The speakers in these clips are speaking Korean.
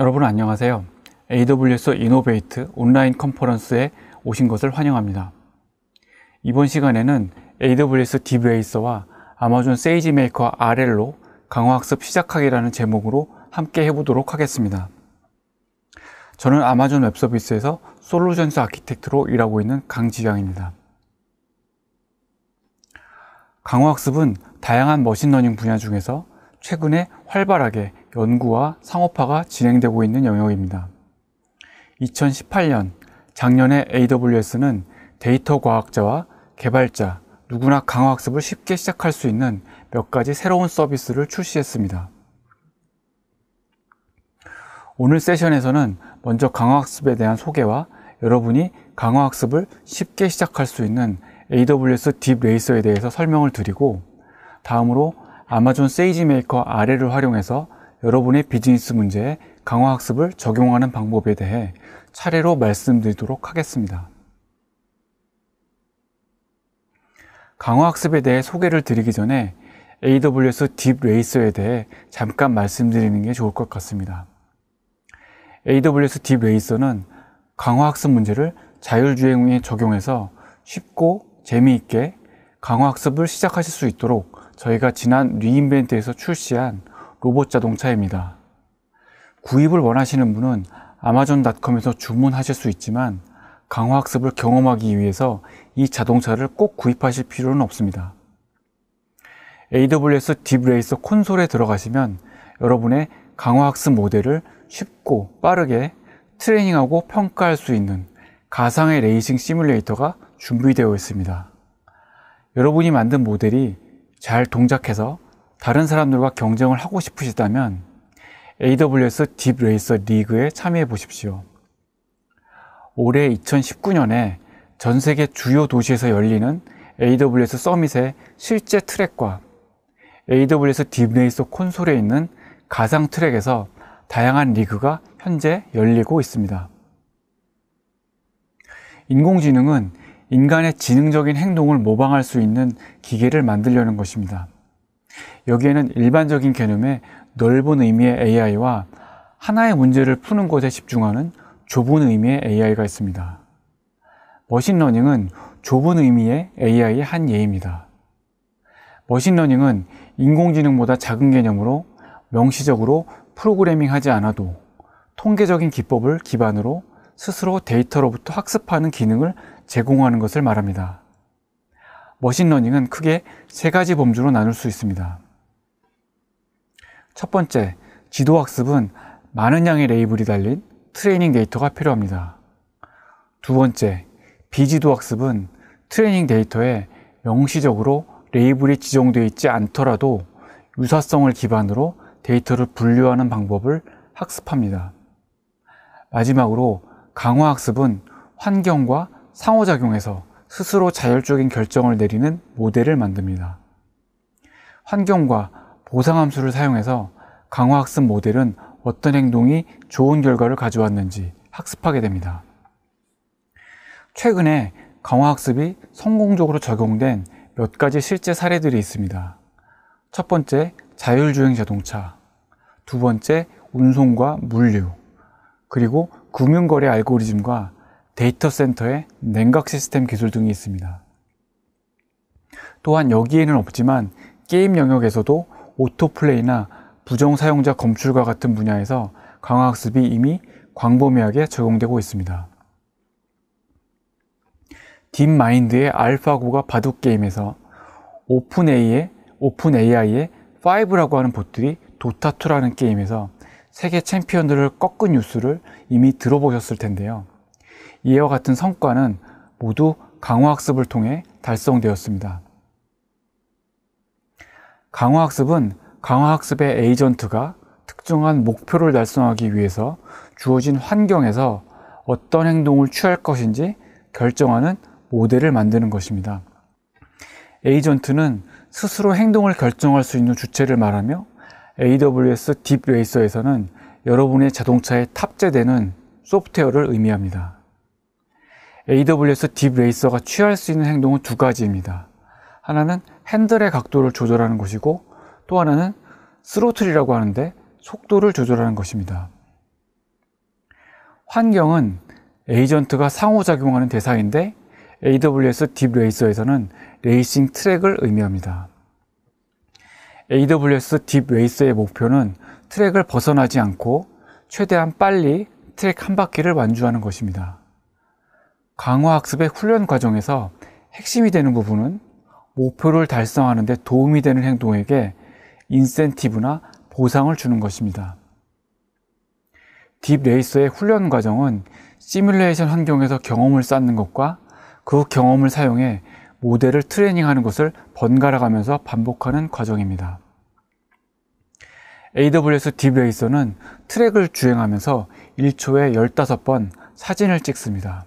여러분 안녕하세요. AWS 이노베이트 온라인 컨퍼런스에 오신 것을 환영합니다. 이번 시간에는 AWS 딥레이서와 아마존 세이지 메이커 RL로 강화학습 시작하기라는 제목으로 함께 해보도록 하겠습니다. 저는 아마존 웹서비스에서 솔루션스 아키텍트로 일하고 있는 강지경입니다. 강화학습은 다양한 머신러닝 분야 중에서 최근에 활발하게 연구와 상업화가 진행되고 있는 영역입니다. 2018년 작년에 AWS는 데이터 과학자와 개발자 누구나 강화학습을 쉽게 시작할 수 있는 몇 가지 새로운 서비스를 출시했습니다. 오늘 세션에서는 먼저 강화학습에 대한 소개와 여러분이 강화학습을 쉽게 시작할 수 있는 AWS 딥레이서에 대해서 설명을 드리고 다음으로 아마존 세이지 메이커 아래를 활용해서 여러분의 비즈니스 문제에 강화 학습을 적용하는 방법에 대해 차례로 말씀드리도록 하겠습니다. 강화 학습에 대해 소개를 드리기 전에 AWS 딥 레이서에 대해 잠깐 말씀드리는 게 좋을 것 같습니다. AWS 딥 레이서는 강화 학습 문제를 자율주행에 적용해서 쉽고 재미있게 강화 학습을 시작하실 수 있도록 저희가 지난 리인벤트에서 출시한 로봇 자동차입니다. 구입을 원하시는 분은 아마존닷컴에서 주문하실 수 있지만 강화학습을 경험하기 위해서 이 자동차를 꼭 구입하실 필요는 없습니다. AWS 딥레이서 콘솔에 들어가시면 여러분의 강화학습 모델을 쉽고 빠르게 트레이닝하고 평가할 수 있는 가상의 레이싱 시뮬레이터가 준비되어 있습니다. 여러분이 만든 모델이 잘 동작해서 다른 사람들과 경쟁을 하고 싶으시다면 AWS 딥레이서 리그에 참여해 보십시오. 올해 2019년에 전 세계 주요 도시에서 열리는 AWS 서밋의 실제 트랙과 AWS 딥레이서 콘솔에 있는 가상 트랙에서 다양한 리그가 현재 열리고 있습니다. 인공지능은 인간의 지능적인 행동을 모방할 수 있는 기계를 만들려는 것입니다. 여기에는 일반적인 개념의 넓은 의미의 AI와 하나의 문제를 푸는 것에 집중하는 좁은 의미의 AI가 있습니다. 머신러닝은 좁은 의미의 AI의 한 예입니다. 머신러닝은 인공지능보다 작은 개념으로 명시적으로 프로그래밍 하지 않아도 통계적인 기법을 기반으로 스스로 데이터로부터 학습하는 기능을 제공하는 것을 말합니다. 머신러닝은 크게 세 가지 범주로 나눌 수 있습니다. 첫 번째, 지도학습은 많은 양의 레이블이 달린 트레이닝 데이터가 필요합니다. 두 번째, 비지도학습은 트레이닝 데이터에 명시적으로 레이블이 지정되어 있지 않더라도 유사성을 기반으로 데이터를 분류하는 방법을 학습합니다. 마지막으로 강화학습은 환경과 상호작용해서 스스로 자율적인 결정을 내리는 모델을 만듭니다. 환경과 보상함수를 사용해서 강화학습 모델은 어떤 행동이 좋은 결과를 가져왔는지 학습하게 됩니다. 최근에 강화학습이 성공적으로 적용된 몇 가지 실제 사례들이 있습니다. 첫 번째, 자율주행 자동차. 두 번째, 운송과 물류. 그리고 금융거래 알고리즘과 데이터 센터에 냉각 시스템 기술 등이 있습니다. 또한 여기에는 없지만 게임 영역에서도 오토플레이나 부정 사용자 검출과 같은 분야에서 강화학습이 이미 광범위하게 적용되고 있습니다. 딥마인드의 알파고가 바둑 게임에서 오픈AI의 오픈 5라고 하는 보틀이 도타2라는 게임에서 세계 챔피언들을 꺾은 뉴스를 이미 들어보셨을 텐데요. 이와 같은 성과는 모두 강화학습을 통해 달성되었습니다. 강화학습은 강화학습의 에이전트가 특정한 목표를 달성하기 위해서 주어진 환경에서 어떤 행동을 취할 것인지 결정하는 모델을 만드는 것입니다. 에이전트는 스스로 행동을 결정할 수 있는 주체를 말하며 AWS 딥레이서에서는 여러분의 자동차에 탑재되는 소프트웨어를 의미합니다. AWS 딥 레이서가 취할 수 있는 행동은 두 가지입니다. 하나는 핸들의 각도를 조절하는 것이고 또 하나는 스로틀이라고 하는데 속도를 조절하는 것입니다. 환경은 에이전트가 상호작용하는 대사인데 AWS 딥 레이서에서는 레이싱 트랙을 의미합니다. AWS 딥레이서의 목표는 트랙을 벗어나지 않고 최대한 빨리 트랙 한 바퀴를 완주하는 것입니다. 강화학습의 훈련 과정에서 핵심이 되는 부분은 목표를 달성하는 데 도움이 되는 행동에게 인센티브나 보상을 주는 것입니다. 딥레이서의 훈련 과정은 시뮬레이션 환경에서 경험을 쌓는 것과 그 경험을 사용해 모델을 트레이닝하는 것을 번갈아 가면서 반복하는 과정입니다. AWS 딥레이서는 트랙을 주행하면서 1초에 15번 사진을 찍습니다.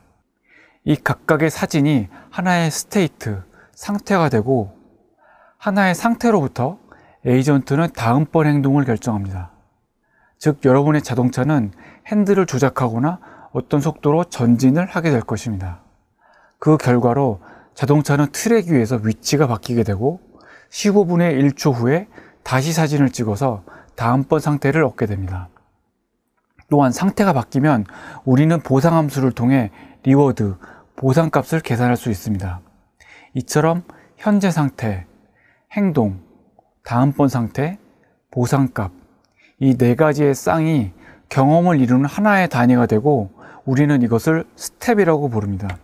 이 각각의 사진이 하나의 스테이트, 상태가 되고 하나의 상태로부터 에이전트는 다음번 행동을 결정합니다. 즉, 여러분의 자동차는 핸들을 조작하거나 어떤 속도로 전진을 하게 될 것입니다. 그 결과로 자동차는 트랙 위에서 위치가 바뀌게 되고 15분의 1초 후에 다시 사진을 찍어서 다음번 상태를 얻게 됩니다. 또한 상태가 바뀌면 우리는 보상함수를 통해 리워드, 보상값을 계산할 수 있습니다. 이처럼 현재 상태, 행동, 다음번 상태, 보상값 이 네 가지의 쌍이 경험을 이루는 하나의 단위가 되고 우리는 이것을 스텝이라고 부릅니다.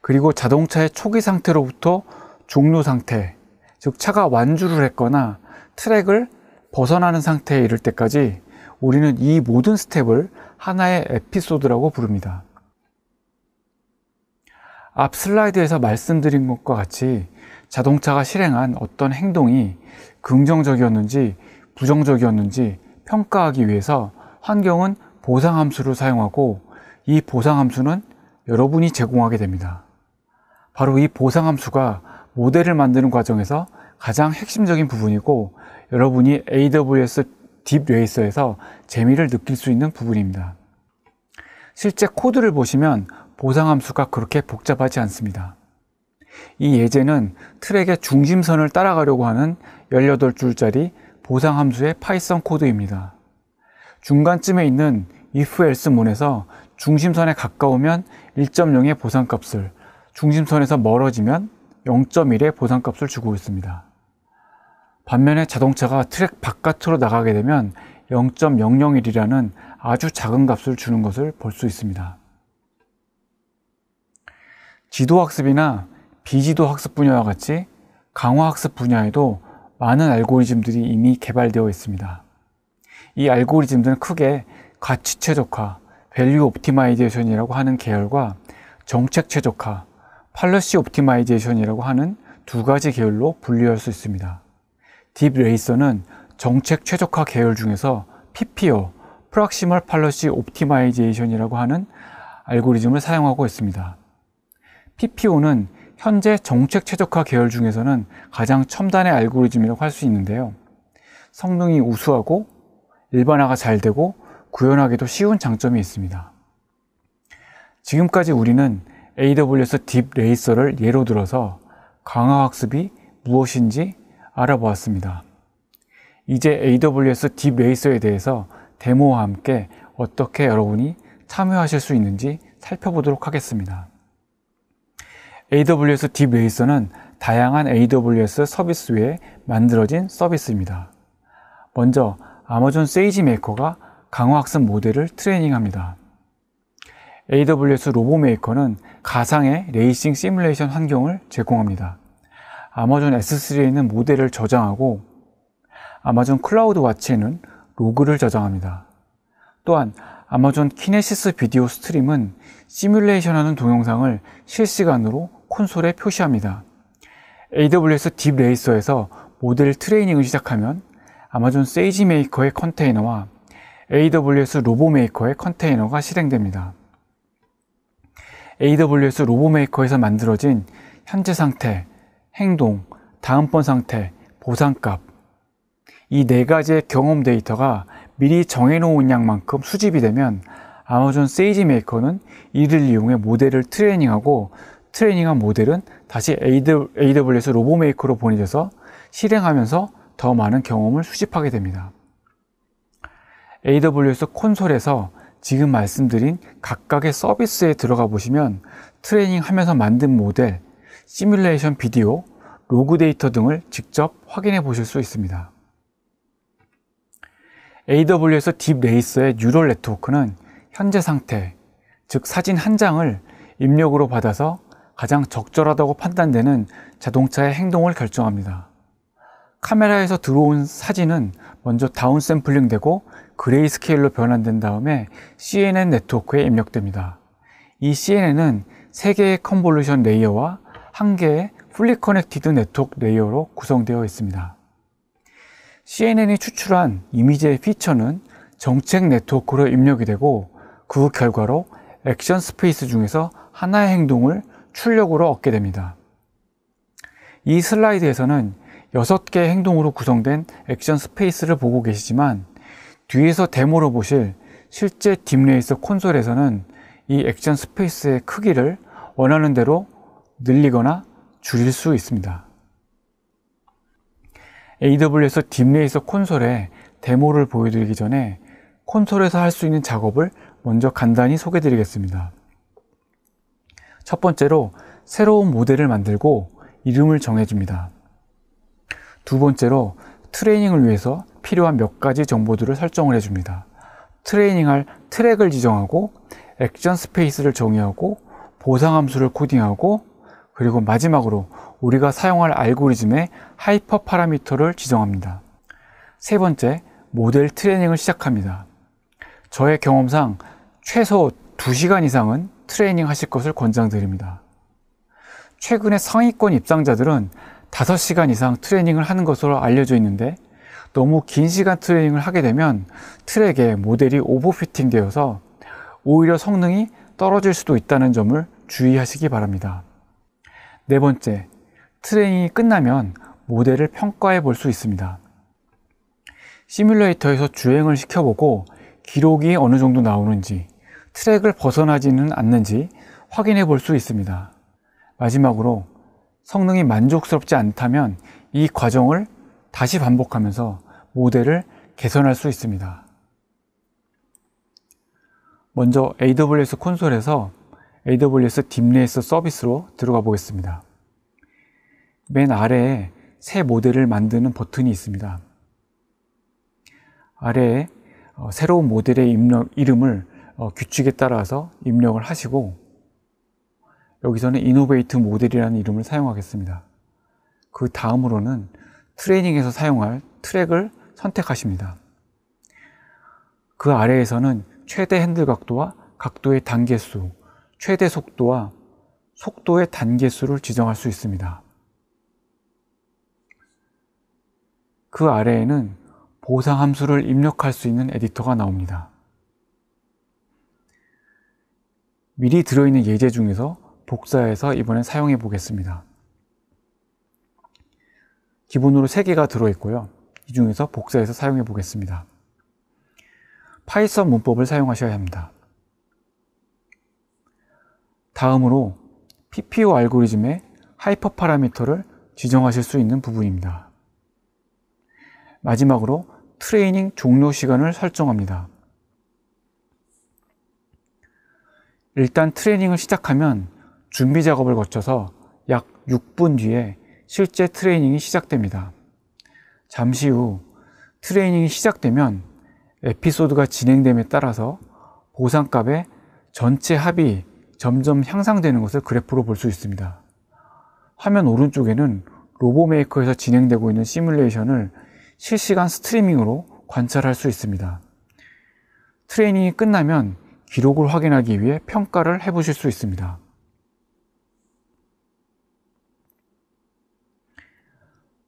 그리고 자동차의 초기 상태로부터 종료 상태, 즉 차가 완주를 했거나 트랙을 벗어나는 상태에 이를 때까지 우리는 이 모든 스텝을 하나의 에피소드라고 부릅니다. 앞 슬라이드에서 말씀드린 것과 같이 자동차가 실행한 어떤 행동이 긍정적이었는지 부정적이었는지 평가하기 위해서 환경은 보상 함수를 사용하고 이 보상 함수는 여러분이 제공하게 됩니다. 바로 이 보상 함수가 모델을 만드는 과정에서 가장 핵심적인 부분이고 여러분이 AWS 딥 레이서에서 재미를 느낄 수 있는 부분입니다. 실제 코드를 보시면 보상함수가 그렇게 복잡하지 않습니다. 이 예제는 트랙의 중심선을 따라가려고 하는 18줄짜리 보상함수의 파이썬 코드입니다. 중간쯤에 있는 if else 문에서 중심선에 가까우면 1.0의 보상값을, 중심선에서 멀어지면 0.1의 보상값을 주고 있습니다. 반면에 자동차가 트랙 바깥으로 나가게 되면 0.001이라는 아주 작은 값을 주는 것을 볼 수 있습니다. 지도학습이나 비지도학습 분야와 같이 강화학습 분야에도 많은 알고리즘들이 이미 개발되어 있습니다. 이 알고리즘들은 크게 가치 최적화, 밸류 옵티마이제이션이라고 하는 계열과 정책 최적화, 팔러시 옵티마이제이션이라고 하는 두 가지 계열로 분류할 수 있습니다. 딥레이서는 정책 최적화 계열 중에서 PPO, 프락시멀 팔러시 옵티마이제이션이라고 하는 알고리즘을 사용하고 있습니다. PPO는 현재 정책 최적화 계열 중에서는 가장 첨단의 알고리즘이라고 할 수 있는데요. 성능이 우수하고 일반화가 잘 되고 구현하기도 쉬운 장점이 있습니다. 지금까지 우리는 AWS 딥 레이서를 예로 들어서 강화학습이 무엇인지 알아보았습니다. 이제 AWS 딥 레이서에 대해서 데모와 함께 어떻게 여러분이 참여하실 수 있는지 살펴보도록 하겠습니다. AWS 딥웨이서는 다양한 AWS 서비스 위에 만들어진 서비스입니다. 먼저 아마존 세이지 메이커가 강화학습 모델을 트레이닝합니다. AWS 로보메이커는 가상의 레이싱 시뮬레이션 환경을 제공합니다. 아마존 S3에 있는 모델을 저장하고 아마존 클라우드 와치에는 로그를 저장합니다. 또한 아마존 키네시스 비디오 스트림은 시뮬레이션하는 동영상을 실시간으로 콘솔에 표시합니다. AWS 딥레이서에서 모델 트레이닝을 시작하면 아마존 세이지 메이커의 컨테이너와 AWS 로보 메이커의 컨테이너가 실행됩니다. AWS 로보 메이커에서 만들어진 현재 상태, 행동, 다음번 상태, 보상값 이 네 가지의 경험 데이터가 미리 정해놓은 양만큼 수집이 되면 아마존 세이지 메이커는 이를 이용해 모델을 트레이닝하고 트레이닝한 모델은 다시 AWS 로보메이커로 보내져서 실행하면서 더 많은 경험을 수집하게 됩니다. AWS 콘솔에서 지금 말씀드린 각각의 서비스에 들어가 보시면 트레이닝 하면서 만든 모델, 시뮬레이션 비디오, 로그 데이터 등을 직접 확인해 보실 수 있습니다. AWS 딥레이서의 뉴럴 네트워크는 현재 상태, 즉 사진 한 장을 입력으로 받아서 가장 적절하다고 판단되는 자동차의 행동을 결정합니다. 카메라에서 들어온 사진은 먼저 다운 샘플링 되고 그레이 스케일로 변환된 다음에 CNN 네트워크에 입력됩니다. 이 CNN은 3개의 컨볼루션 레이어와 1개의 풀리 커넥티드 네트워크 레이어로 구성되어 있습니다. CNN이 추출한 이미지의 피처는 정책 네트워크로 입력이 되고 그 결과로 액션 스페이스 중에서 하나의 행동을 출력으로 얻게 됩니다. 이 슬라이드에서는 6개 행동으로 구성된 액션 스페이스를 보고 계시지만 뒤에서 데모로 보실 실제 딥레이서 콘솔에서는 이 액션 스페이스의 크기를 원하는 대로 늘리거나 줄일 수 있습니다. AWS 딥레이서 콘솔의 데모를 보여드리기 전에 콘솔에서 할 수 있는 작업을 먼저 간단히 소개드리겠습니다. 첫 번째로 새로운 모델을 만들고 이름을 정해줍니다. 두 번째로 트레이닝을 위해서 필요한 몇 가지 정보들을 설정을 해줍니다. 트레이닝할 트랙을 지정하고 액션 스페이스를 정의하고 보상 함수를 코딩하고 그리고 마지막으로 우리가 사용할 알고리즘의 하이퍼 파라미터를 지정합니다. 세 번째, 모델 트레이닝을 시작합니다. 저의 경험상 최소 2시간 이상은 트레이닝 하실 것을 권장드립니다. 최근에 상위권 입상자들은 5시간 이상 트레이닝을 하는 것으로 알려져 있는데 너무 긴 시간 트레이닝을 하게 되면 트랙에 모델이 오버피팅 되어서 오히려 성능이 떨어질 수도 있다는 점을 주의하시기 바랍니다. 네 번째, 트레이닝이 끝나면 모델을 평가해 볼 수 있습니다. 시뮬레이터에서 주행을 시켜보고 기록이 어느 정도 나오는지 트랙을 벗어나지는 않는지 확인해 볼 수 있습니다. 마지막으로 성능이 만족스럽지 않다면 이 과정을 다시 반복하면서 모델을 개선할 수 있습니다. 먼저 AWS 콘솔에서 AWS 딥레이스 서비스로 들어가 보겠습니다. 맨 아래에 새 모델을 만드는 버튼이 있습니다. 아래에 어, 새로운 모델의 이름을 어, 규칙에 따라서 입력을 하시고 여기서는 이노베이트 모델이라는 이름을 사용하겠습니다. 그 다음으로는 트레이닝에서 사용할 트랙을 선택하십니다. 그 아래에서는 최대 핸들 각도와 각도의 단계수, 최대 속도와 속도의 단계수를 지정할 수 있습니다. 그 아래에는 보상 함수를 입력할 수 있는 에디터가 나옵니다. 미리 들어있는 예제 중에서 복사해서 이번엔 사용해 보겠습니다. 기본으로 3개가 들어있고요. 이 중에서 복사해서 사용해 보겠습니다. 파이썬 문법을 사용하셔야 합니다. 다음으로 PPO 알고리즘의 하이퍼 파라미터를 지정하실 수 있는 부분입니다. 마지막으로 트레이닝 종료 시간을 설정합니다. 일단 트레이닝을 시작하면 준비 작업을 거쳐서 약 6분 뒤에 실제 트레이닝이 시작됩니다. 잠시 후 트레이닝이 시작되면 에피소드가 진행됨에 따라서 보상값의 전체 합이 점점 향상되는 것을 그래프로 볼 수 있습니다. 화면 오른쪽에는 로보메이커에서 진행되고 있는 시뮬레이션을 실시간 스트리밍으로 관찰할 수 있습니다. 트레이닝이 끝나면 기록을 확인하기 위해 평가를 해 보실 수 있습니다.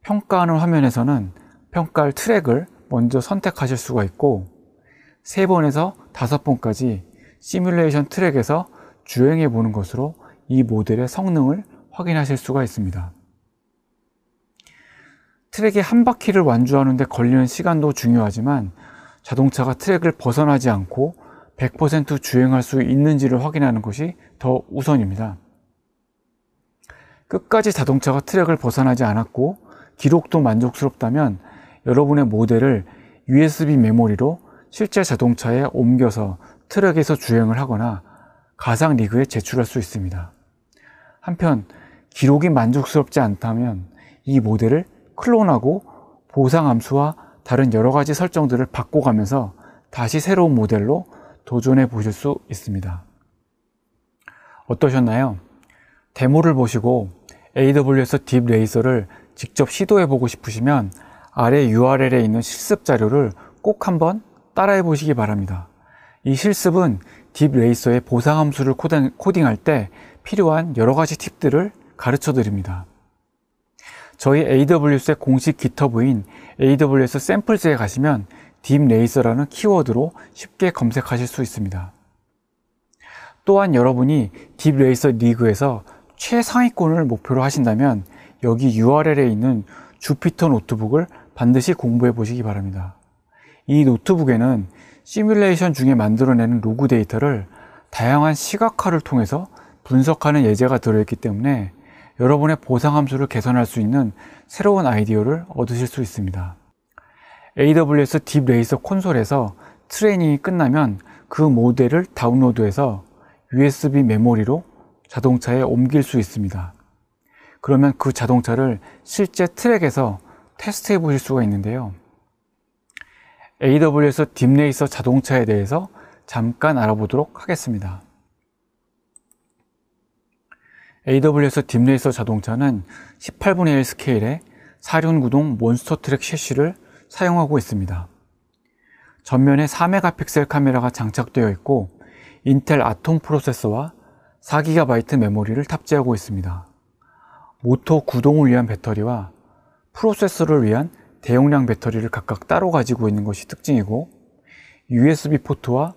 평가하는 화면에서는 평가할 트랙을 먼저 선택하실 수가 있고 3번에서 5번까지 시뮬레이션 트랙에서 주행해 보는 것으로 이 모델의 성능을 확인하실 수가 있습니다. 트랙의 한 바퀴를 완주하는데 걸리는 시간도 중요하지만 자동차가 트랙을 벗어나지 않고 100% 주행할 수 있는지를 확인하는 것이 더 우선입니다. 끝까지 자동차가 트랙을 벗어나지 않았고 기록도 만족스럽다면 여러분의 모델을 USB 메모리로 실제 자동차에 옮겨서 트랙에서 주행을 하거나 가상 리그에 제출할 수 있습니다. 한편 기록이 만족스럽지 않다면 이 모델을 클론하고 보상 함수와 다른 여러 가지 설정들을 바꿔가면서 다시 새로운 모델로 도전해 보실 수 있습니다. 어떠셨나요? 데모를 보시고 AWS 딥 레이서를 직접 시도해 보고 싶으시면 아래 URL에 있는 실습 자료를 꼭 한번 따라해 보시기 바랍니다. 이 실습은 딥 레이서의 보상 함수를 코딩할 때 필요한 여러 가지 팁들을 가르쳐 드립니다. 저희 AWS의 공식 GitHub인 AWS 샘플즈에 가시면 딥 레이서라는 키워드로 쉽게 검색하실 수 있습니다. 또한 여러분이 딥 레이서 리그에서 최상위권을 목표로 하신다면 여기 URL에 있는 주피터 노트북을 반드시 공부해 보시기 바랍니다. 이 노트북에는 시뮬레이션 중에 만들어내는 로그 데이터를 다양한 시각화를 통해서 분석하는 예제가 들어있기 때문에 여러분의 보상함수를 개선할 수 있는 새로운 아이디어를 얻으실 수 있습니다. AWS 딥 레이서 콘솔에서 트레이닝이 끝나면 그 모델을 다운로드해서 USB 메모리로 자동차에 옮길 수 있습니다. 그러면 그 자동차를 실제 트랙에서 테스트해 보실 수가 있는데요. AWS 딥레이서 자동차에 대해서 잠깐 알아보도록 하겠습니다. AWS 딥레이서 자동차는 18분의 1 스케일의 사륜구동 몬스터 트랙 셰시를 사용하고 있습니다. 전면에 4메가 픽셀 카메라가 장착되어 있고 인텔 아톰 프로세서와 4GB 메모리를 탑재하고 있습니다. 모터 구동을 위한 배터리와 프로세서를 위한 대용량 배터리를 각각 따로 가지고 있는 것이 특징이고 USB 포트와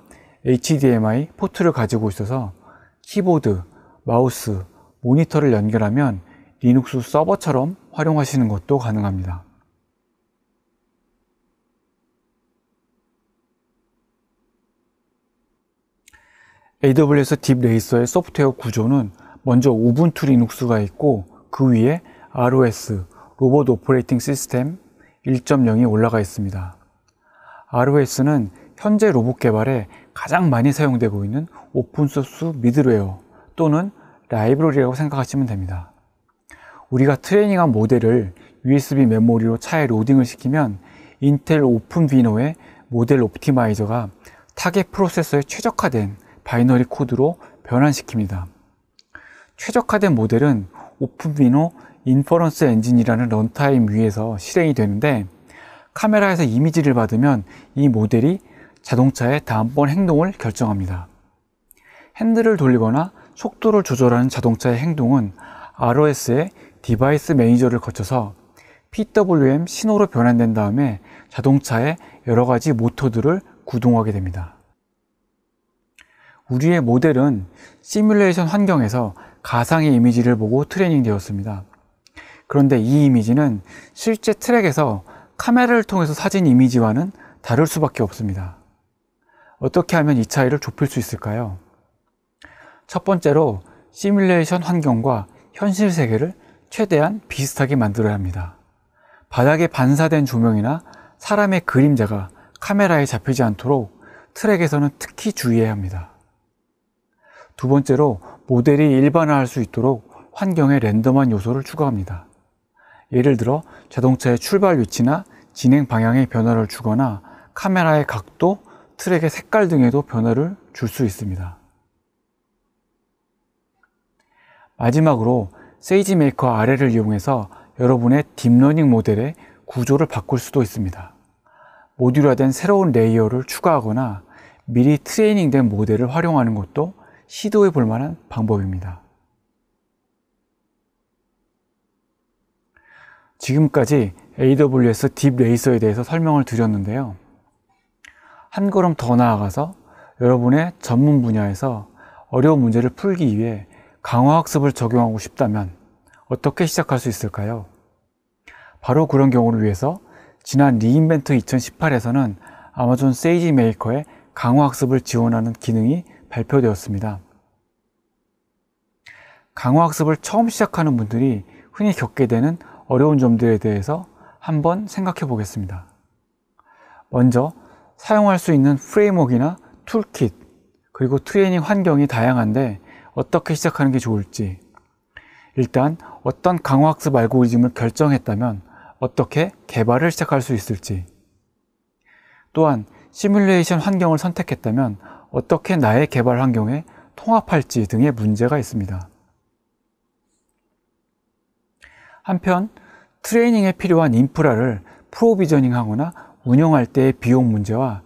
HDMI 포트를 가지고 있어서 키보드, 마우스, 모니터를 연결하면 리눅스 서버처럼 활용하시는 것도 가능합니다. AWS 딥레이서의 소프트웨어 구조는 먼저 우분투 리눅스가 있고 그 위에 ROS, 로봇 오퍼레이팅 시스템 1.0이 올라가 있습니다. ROS는 현재 로봇 개발에 가장 많이 사용되고 있는 오픈소스 미드웨어 또는 라이브러리라고 생각하시면 됩니다. 우리가 트레이닝한 모델을 USB 메모리로 차에 로딩을 시키면 인텔 오픈비노의 모델 옵티마이저가 타겟 프로세서에 최적화된 바이너리 코드로 변환시킵니다. 최적화된 모델은 오픈비노 인퍼런스 엔진이라는 런타임 위에서 실행이 되는데 카메라에서 이미지를 받으면 이 모델이 자동차의 다음번 행동을 결정합니다. 핸들을 돌리거나 속도를 조절하는 자동차의 행동은 ROS의 디바이스 매니저를 거쳐서 PWM 신호로 변환된 다음에 자동차의 여러 가지 모터들을 구동하게 됩니다. 우리의 모델은 시뮬레이션 환경에서 가상의 이미지를 보고 트레이닝 되었습니다. 그런데 이 이미지는 실제 트랙에서 카메라를 통해서 사진 이미지와는 다를 수밖에 없습니다. 어떻게 하면 이 차이를 좁힐 수 있을까요? 첫 번째로 시뮬레이션 환경과 현실 세계를 최대한 비슷하게 만들어야 합니다. 바닥에 반사된 조명이나 사람의 그림자가 카메라에 잡히지 않도록 트랙에서는 특히 주의해야 합니다. 두 번째로 모델이 일반화할 수 있도록 환경에 랜덤한 요소를 추가합니다. 예를 들어 자동차의 출발 위치나 진행 방향의 변화를 주거나 카메라의 각도, 트랙의 색깔 등에도 변화를 줄 수 있습니다. 마지막으로 세이지 메이커 아래를 이용해서 여러분의 딥러닝 모델의 구조를 바꿀 수도 있습니다. 모듈화된 새로운 레이어를 추가하거나 미리 트레이닝된 모델을 활용하는 것도 시도해 볼 만한 방법입니다. 지금까지 AWS 딥 레이서에 대해서 설명을 드렸는데요. 한 걸음 더 나아가서 여러분의 전문 분야에서 어려운 문제를 풀기 위해 강화학습을 적용하고 싶다면 어떻게 시작할 수 있을까요? 바로 그런 경우를 위해서 지난 리인벤트 2018에서는 아마존 세이지 메이커의 강화학습을 지원하는 기능이 발표되었습니다. 강화학습을 처음 시작하는 분들이 흔히 겪게 되는 어려운 점들에 대해서 한번 생각해 보겠습니다. 먼저 사용할 수 있는 프레임워크나 툴킷 그리고 트레이닝 환경이 다양한데 어떻게 시작하는 게 좋을지 일단 어떤 강화학습 알고리즘을 결정했다면 어떻게 개발을 시작할 수 있을지 또한 시뮬레이션 환경을 선택했다면 어떻게 나의 개발 환경에 통합할지 등의 문제가 있습니다. 한편 트레이닝에 필요한 인프라를 프로비저닝 하거나 운영할 때의 비용 문제와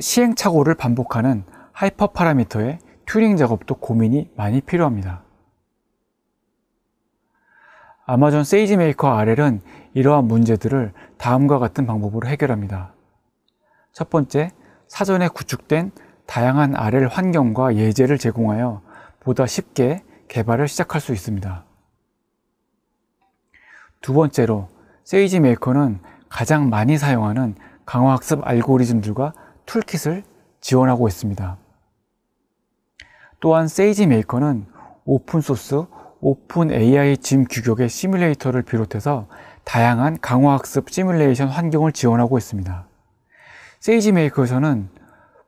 시행착오를 반복하는 하이퍼 파라미터의 튜링 작업도 고민이 많이 필요합니다. 아마존 세이지메이커 RL은 이러한 문제들을 다음과 같은 방법으로 해결합니다. 첫 번째, 사전에 구축된 다양한 아래를 환경과 예제를 제공하여 보다 쉽게 개발을 시작할 수 있습니다. 두 번째로 세이지 메이커는 가장 많이 사용하는 강화학습 알고리즘들과 툴킷을 지원하고 있습니다. 또한 세이지 메이커는 오픈소스 오픈 AI 짐 규격의 시뮬레이터를 비롯해서 다양한 강화학습 시뮬레이션 환경을 지원하고 있습니다. 세이지 메이커에서는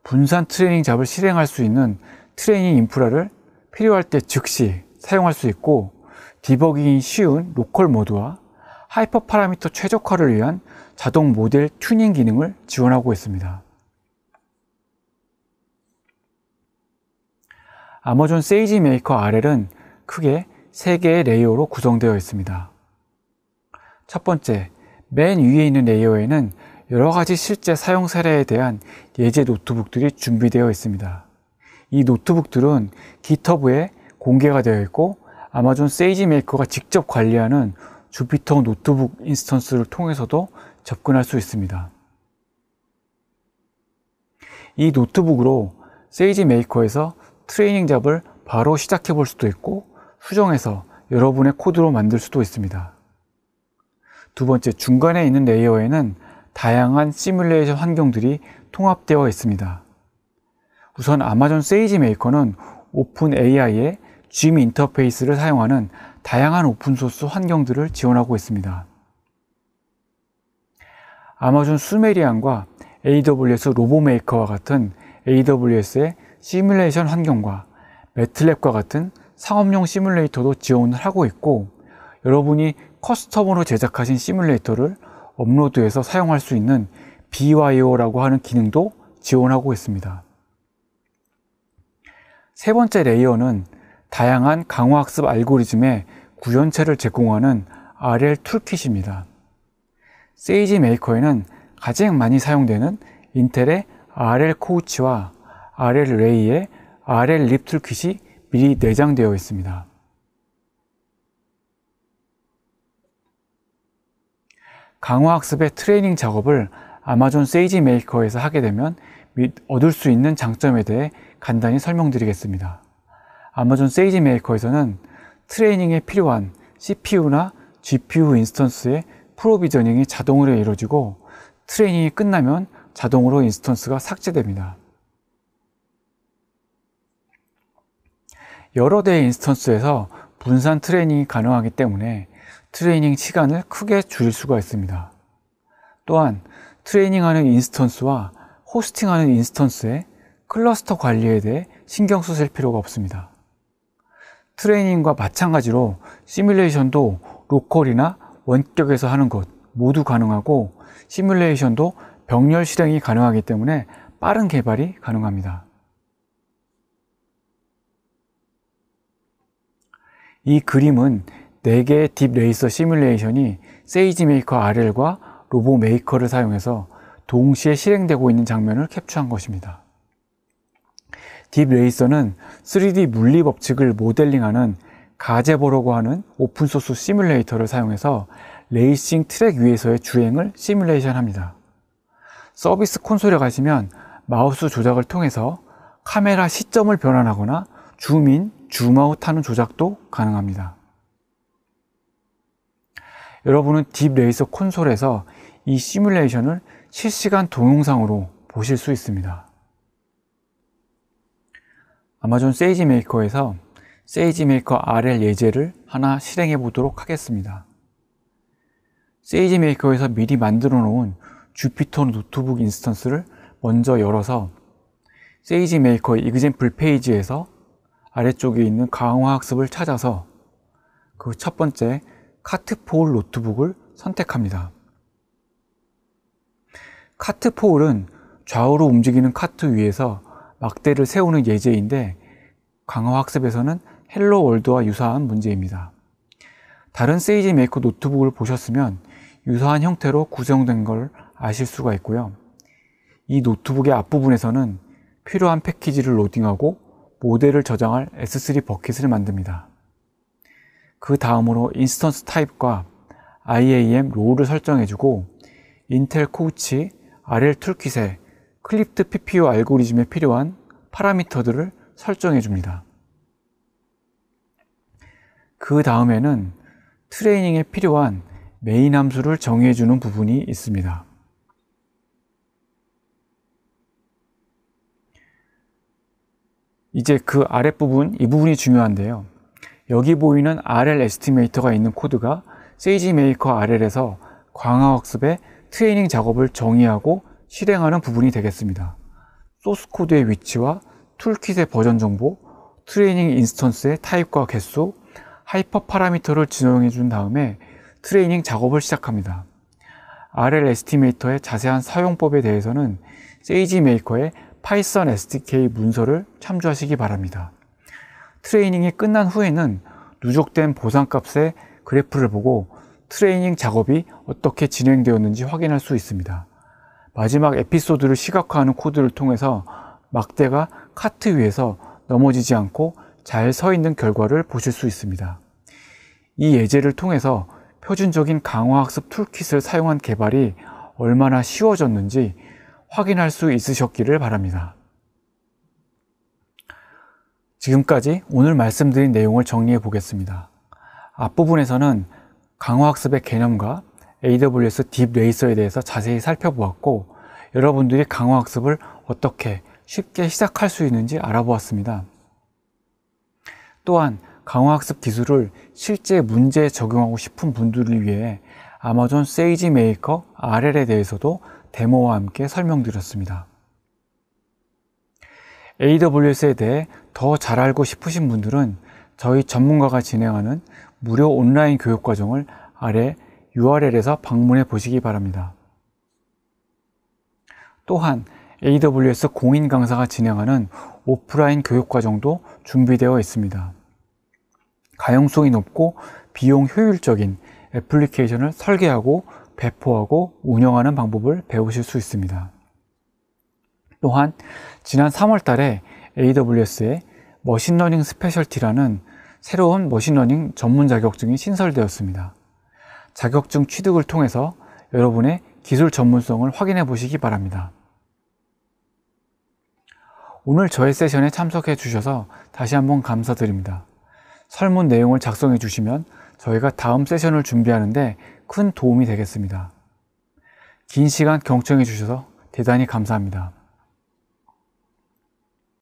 분산 트레이닝 잡을 실행할 수 있는 트레이닝 인프라를 필요할 때 즉시 사용할 수 있고 디버깅이 쉬운 로컬 모드와 하이퍼 파라미터 최적화를 위한 자동 모델 튜닝 기능을 지원하고 있습니다. 아마존 세이지 메이커 RL은 크게 3개의 레이어로 구성되어 있습니다. 첫 번째, 맨 위에 있는 레이어에는 여러 가지 실제 사용 사례에 대한 예제 노트북들이 준비되어 있습니다. 이 노트북들은 GitHub에 공개가 되어 있고 아마존 세이지 메이커가 직접 관리하는 j u p y 주피터 노트북 인스턴스를 통해서도 접근할 수 있습니다. 이 노트북으로 세이지 메이커에서 트레이닝 잡을 바로 시작해 볼 수도 있고 수정해서 여러분의 코드로 만들 수도 있습니다. 두 번째 중간에 있는 레이어에는 다양한 시뮬레이션 환경들이 통합되어 있습니다. 우선 아마존 세이지 메이커는 오픈 AI의 GM 인터페이스를 사용하는 다양한 오픈소스 환경들을 지원하고 있습니다. 아마존 수메리안과 AWS 로보메이커와 같은 AWS의 시뮬레이션 환경과 매트랩과 같은 상업용 시뮬레이터도 지원을 하고 있고 여러분이 커스텀으로 제작하신 시뮬레이터를 업로드해서 사용할 수 있는 BYO라고 하는 기능도 지원하고 있습니다. 세 번째 레이어는 다양한 강화학습 알고리즘의 구현체를 제공하는 RL 툴킷입니다. 세이지 메이커에는 가장 많이 사용되는 인텔의 RL 코우치와 RL 레이의 RL 립 툴킷이 미리 내장되어 있습니다. 강화학습의 트레이닝 작업을 아마존 세이지 메이커에서 하게 되면 및 얻을 수 있는 장점에 대해 간단히 설명드리겠습니다. 아마존 세이지 메이커에서는 트레이닝에 필요한 CPU나 GPU 인스턴스의 프로비저닝이 자동으로 이루어지고 트레이닝이 끝나면 자동으로 인스턴스가 삭제됩니다. 여러 대의 인스턴스에서 분산 트레이닝이 가능하기 때문에 트레이닝 시간을 크게 줄일 수가 있습니다. 또한 트레이닝하는 인스턴스와 호스팅하는 인스턴스의 클러스터 관리에 대해 신경 쓰실 필요가 없습니다. 트레이닝과 마찬가지로 시뮬레이션도 로컬이나 원격에서 하는 것 모두 가능하고 시뮬레이션도 병렬 실행이 가능하기 때문에 빠른 개발이 가능합니다. 이 그림은 4개의 딥 레이서 시뮬레이션이 세이지 메이커 RL과 로보 메이커를 사용해서 동시에 실행되고 있는 장면을 캡처한 것입니다. 딥 레이서는 3D 물리 법칙을 모델링하는 가제보라고 하는 오픈소스 시뮬레이터를 사용해서 레이싱 트랙 위에서의 주행을 시뮬레이션 합니다. 서비스 콘솔에 가시면 마우스 조작을 통해서 카메라 시점을 변환하거나 줌인, 줌아웃 하는 조작도 가능합니다. 여러분은 딥 레이서 콘솔에서 이 시뮬레이션을 실시간 동영상으로 보실 수 있습니다. 아마존 세이지 메이커에서 세이지 메이커 RL 예제를 하나 실행해 보도록 하겠습니다. 세이지 메이커에서 미리 만들어 놓은 주피터 노트북 인스턴스를 먼저 열어서 세이지 메이커 이그젠플 페이지에서 아래쪽에 있는 강화학습을 찾아서 그 첫 번째 카트폴 노트북을 선택합니다. 카트폴은 좌우로 움직이는 카트 위에서 막대를 세우는 예제인데 강화학습에서는 헬로월드와 유사한 문제입니다. 다른 세이지 메이커 노트북을 보셨으면 유사한 형태로 구성된 걸 아실 수가 있고요. 이 노트북의 앞부분에서는 필요한 패키지를 로딩하고 모델을 저장할 S3 버킷을 만듭니다. 그 다음으로 인스턴스 타입과 IAM 롤를 설정해주고 인텔 코우치 RL 툴킷에 클립트 PPU 알고리즘에 필요한 파라미터들을 설정해줍니다. 그 다음에는 트레이닝에 필요한 메인 함수를 정의해주는 부분이 있습니다. 이제 그 아랫부분, 이 부분이 중요한데요. 여기 보이는 RL 에스티메이터가 있는 코드가 세이지메이커 RL에서 광화학습의 트레이닝 작업을 정의하고 실행하는 부분이 되겠습니다. 소스 코드의 위치와 툴킷의 버전 정보, 트레이닝 인스턴스의 타입과 개수, 하이퍼 파라미터를 지정해 준 다음에 트레이닝 작업을 시작합니다. RL 에스티메이터의 자세한 사용법에 대해서는 세이지메이커의 파이썬 SDK 문서를 참조하시기 바랍니다. 트레이닝이 끝난 후에는 누적된 보상값의 그래프를 보고 트레이닝 작업이 어떻게 진행되었는지 확인할 수 있습니다. 마지막 에피소드를 시각화하는 코드를 통해서 막대가 카트 위에서 넘어지지 않고 잘 서 있는 결과를 보실 수 있습니다. 이 예제를 통해서 표준적인 강화학습 툴킷을 사용한 개발이 얼마나 쉬워졌는지 확인할 수 있으셨기를 바랍니다. 지금까지 오늘 말씀드린 내용을 정리해 보겠습니다. 앞부분에서는 강화학습의 개념과 AWS 딥 레이서에 대해서 자세히 살펴보았고 여러분들이 강화학습을 어떻게 쉽게 시작할 수 있는지 알아보았습니다. 또한 강화학습 기술을 실제 문제에 적용하고 싶은 분들을 위해 아마존 세이지 메이커 RL에 대해서도 데모와 함께 설명드렸습니다. AWS에 대해 더 잘 알고 싶으신 분들은 저희 전문가가 진행하는 무료 온라인 교육 과정을 아래 URL에서 방문해 보시기 바랍니다. 또한 AWS 공인 강사가 진행하는 오프라인 교육 과정도 준비되어 있습니다. 가용성이 높고 비용 효율적인 애플리케이션을 설계하고 배포하고 운영하는 방법을 배우실 수 있습니다. 또한 지난 3월 달에 AWS의 머신러닝 스페셜티라는 새로운 머신러닝 전문 자격증이 신설되었습니다. 자격증 취득을 통해서 여러분의 기술 전문성을 확인해 보시기 바랍니다. 오늘 저의 세션에 참석해 주셔서 다시 한번 감사드립니다. 설문 내용을 작성해 주시면 저희가 다음 세션을 준비하는데 큰 도움이 되겠습니다. 긴 시간 경청해 주셔서 대단히 감사합니다.